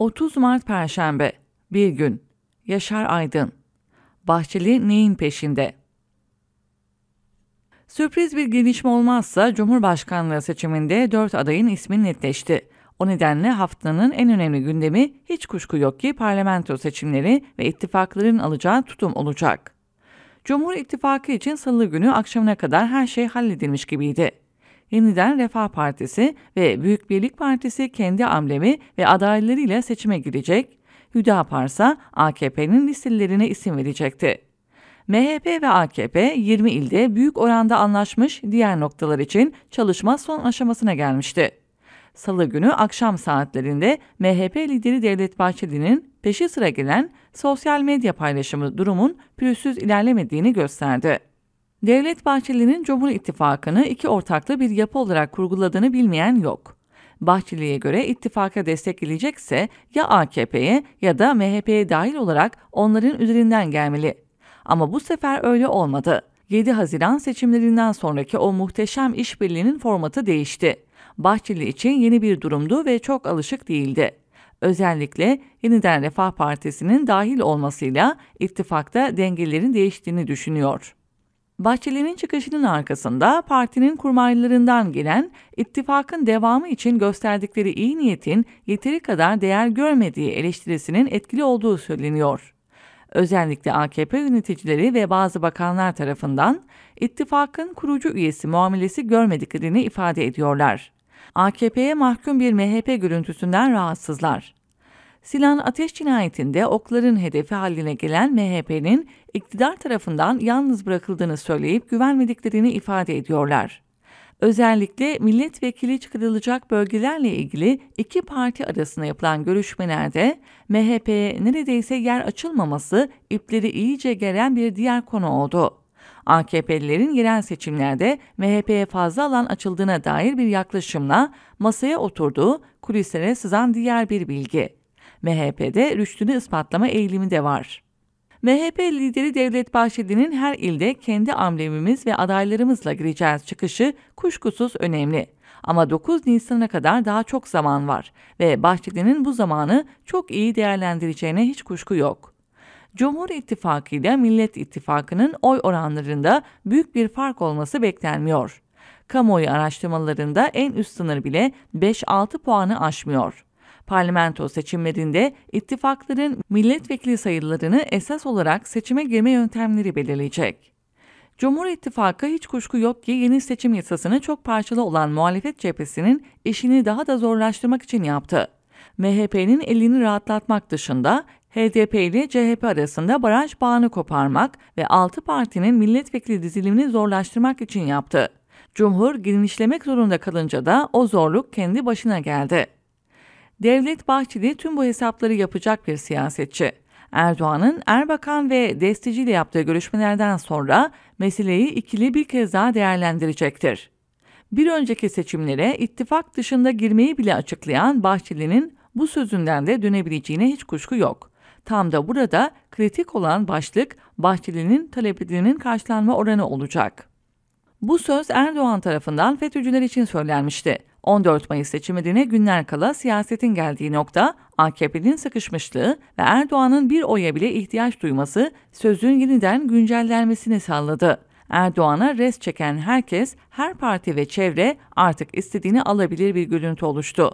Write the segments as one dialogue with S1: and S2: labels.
S1: 30 Mart Perşembe Bir gün Yaşar Aydın Bahçeli neyin peşinde? Sürpriz bir gelişme olmazsa Cumhurbaşkanlığı seçiminde 4 adayın ismi netleşti. O nedenle haftanın en önemli gündemi hiç kuşku yok ki parlamento seçimleri ve ittifakların alacağı tutum olacak. Cumhur İttifakı için salı günü akşamına kadar her şey halledilmiş gibiydi. Yeniden Refah Partisi ve Büyük Birlik Partisi kendi amblemi ve adaylarıyla seçime girecek, Hüdapar ise AKP'nin listelerine isim verecekti. MHP ve AKP 20 ilde büyük oranda anlaşmış diğer noktalar için çalışma son aşamasına gelmişti. Salı günü akşam saatlerinde MHP lideri Devlet Bahçeli'nin peşi sıra gelen sosyal medya paylaşımı durumun pürüzsüz ilerlemediğini gösterdi. Devlet Bahçeli'nin Cumhur İttifakı'nı iki ortaklı bir yapı olarak kurguladığını bilmeyen yok. Bahçeli'ye göre ittifaka destek gelecekse ya AKP'ye ya da MHP'ye dahil olarak onların üzerinden gelmeli. Ama bu sefer öyle olmadı. 7 Haziran seçimlerinden sonraki o muhteşem işbirliğinin formatı değişti. Bahçeli için yeni bir durumdu ve çok alışık değildi. Özellikle yeniden Refah Partisi'nin dahil olmasıyla ittifakta dengelerin değiştiğini düşünüyor. Bahçeli'nin çıkışının arkasında partinin kurmaylarından gelen ittifakın devamı için gösterdikleri iyi niyetin yeteri kadar değer görmediği eleştirisinin etkili olduğu söyleniyor. Özellikle AKP yöneticileri ve bazı bakanlar tarafından ittifakın kurucu üyesi muamelesi görmediklerini ifade ediyorlar. AKP'ye mahkum bir MHP görüntüsünden rahatsızlar. Sinan Ateş cinayetinde okların hedefi haline gelen MHP'nin iktidar tarafından yalnız bırakıldığını söyleyip güvenmediklerini ifade ediyorlar. Özellikle milletvekili çıkarılacak bölgelerle ilgili iki parti arasında yapılan görüşmelerde MHP'ye neredeyse yer açılmaması ipleri iyice gelen bir diğer konu oldu. AKP'lilerin yerel seçimlerde MHP'ye fazla alan açıldığına dair bir yaklaşımla masaya oturduğu kulislere sızan diğer bir bilgi. MHP'de rüştünü ispatlama eğilimi de var. MHP lideri Devlet Bahçeli'nin her ilde kendi amblemimiz ve adaylarımızla gireceğiz çıkışı kuşkusuz önemli. Ama 9 Nisan'a kadar daha çok zaman var ve Bahçeli'nin bu zamanı çok iyi değerlendireceğine hiç kuşku yok. Cumhur İttifakı ile Millet İttifakı'nın oy oranlarında büyük bir fark olması beklenmiyor. Kamuoyu araştırmalarında en üst sınır bile 5-6 puanı aşmıyor. Parlamento seçimlerinde ittifakların milletvekili sayılarını esas olarak seçime girme yöntemleri belirleyecek. Cumhur İttifakı hiç kuşku yok ki yeni seçim yasasını çok parçalı olan muhalefet cephesinin işini daha da zorlaştırmak için yaptı. MHP'nin elini rahatlatmak dışında HDP ile CHP arasında baraj bağını koparmak ve 6 partinin milletvekili dizilimini zorlaştırmak için yaptı. Cumhur genişlemek zorunda kalınca da o zorluk kendi başına geldi. Devlet Bahçeli tüm bu hesapları yapacak bir siyasetçi. Erdoğan'ın Erbakan ve Destici ile yaptığı görüşmelerden sonra meseleyi ikili bir kez daha değerlendirecektir. Bir önceki seçimlere ittifak dışında girmeyi bile açıklayan Bahçeli'nin bu sözünden de dönebileceğine hiç kuşku yok. Tam da burada kritik olan başlık Bahçeli'nin taleplerinin karşılanma oranı olacak. Bu söz Erdoğan tarafından FETÖ'cüler için söylenmişti. 14 Mayıs seçimlerine günler kala siyasetin geldiği nokta AKP'nin sıkışmışlığı ve Erdoğan'ın bir oya bile ihtiyaç duyması sözün yeniden güncellenmesini sağladı. Erdoğan'a res çeken herkes, her parti ve çevre artık istediğini alabilir bir görüntü oluştu.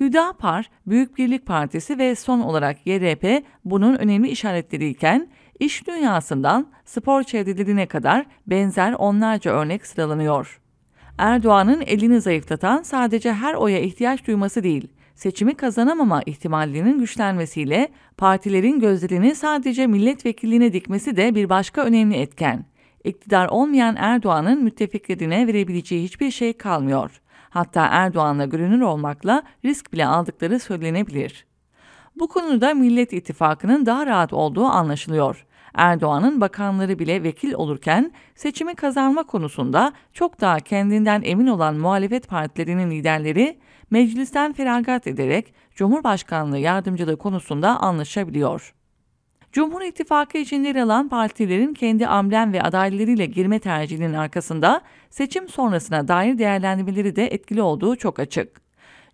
S1: Hüdapar, Büyük Birlik Partisi ve son olarak YRP bunun önemli işaretleriyken iş dünyasından spor çevrelerine kadar benzer onlarca örnek sıralanıyor. Erdoğan'ın elini zayıflatan sadece her oya ihtiyaç duyması değil, seçimi kazanamama ihtimallerinin güçlenmesiyle partilerin gözlerini sadece milletvekilliğine dikmesi de bir başka önemli etken. İktidar olmayan Erdoğan'ın müttefiklerine verebileceği hiçbir şey kalmıyor. Hatta Erdoğan'la görünür olmakla risk bile aldıkları söylenebilir. Bu konuda Millet İttifakı'nın daha rahat olduğu anlaşılıyor. Erdoğan'ın bakanları bile vekil olurken seçimi kazanma konusunda çok daha kendinden emin olan muhalefet partilerinin liderleri meclisten feragat ederek Cumhurbaşkanlığı yardımcılığı konusunda anlaşabiliyor. Cumhur İttifakı için yer alan partilerin kendi amblem ve adaylarıyla girme tercihinin arkasında seçim sonrasına dair değerlendirmeleri de etkili olduğu çok açık.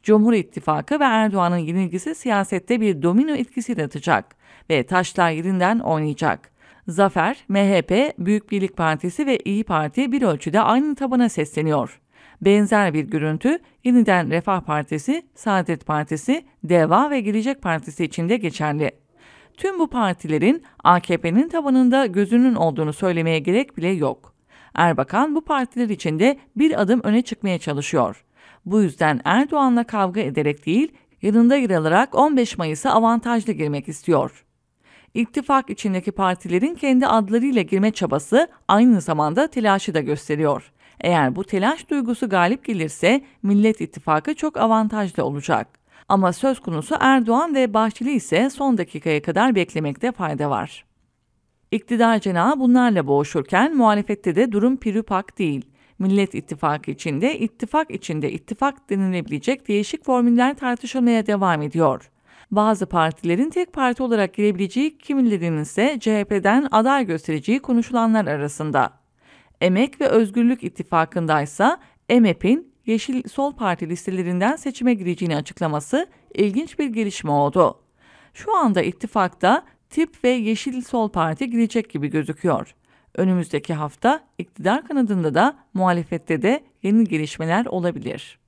S1: Cumhur İttifakı ve Erdoğan'ın yenilgisi siyasette bir domino etkisi yaratacak ve taşlar yerinden oynayacak. Zafer, MHP, Büyük Birlik Partisi ve İyi Parti bir ölçüde aynı tabana sesleniyor. Benzer bir görüntü yeniden Refah Partisi, Saadet Partisi, Deva ve Gelecek Partisi için de geçerli. Tüm bu partilerin AKP'nin tabanında gözünün olduğunu söylemeye gerek bile yok. Erbakan bu partiler içinde bir adım öne çıkmaya çalışıyor. Bu yüzden Erdoğan'la kavga ederek değil, yanında yer alarak 15 Mayıs'a avantajlı girmek istiyor. İttifak içindeki partilerin kendi adlarıyla girme çabası aynı zamanda telaşı da gösteriyor. Eğer bu telaş duygusu galip gelirse Millet İttifakı çok avantajlı olacak. Ama söz konusu Erdoğan ve Bahçeli ise son dakikaya kadar beklemekte fayda var. İktidar cenahı bunlarla boğuşurken muhalefette de durum pirupak değil. Millet İttifakı içinde, ittifak içinde ittifak denilebilecek değişik formüller tartışılmaya devam ediyor. Bazı partilerin tek parti olarak girebileceği kimilerinin ise CHP'den aday göstereceği konuşulanlar arasında. Emek ve Özgürlük İttifakı'ndaysa EMEP'in Yeşil Sol Parti listelerinden seçime gireceğini açıklaması ilginç bir gelişme oldu. Şu anda ittifakta tip ve Yeşil Sol Parti girecek gibi gözüküyor. Önümüzdeki hafta iktidar kanadında da muhalefette de yeni gelişmeler olabilir.